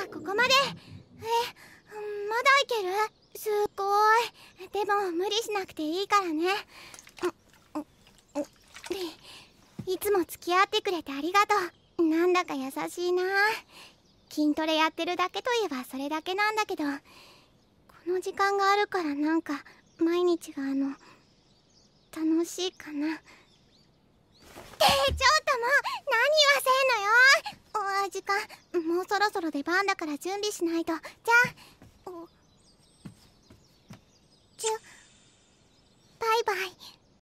はここまでえまだいけるすごいでも無理しなくていいからねいつも付き合ってくれてありがとうなんだか優しいな筋トレやってるだけといえばそれだけなんだけどこの時間があるからなんか毎日があの楽しいかなかもうそろそろ出番だから準備しないとじゃあちゅバイバイ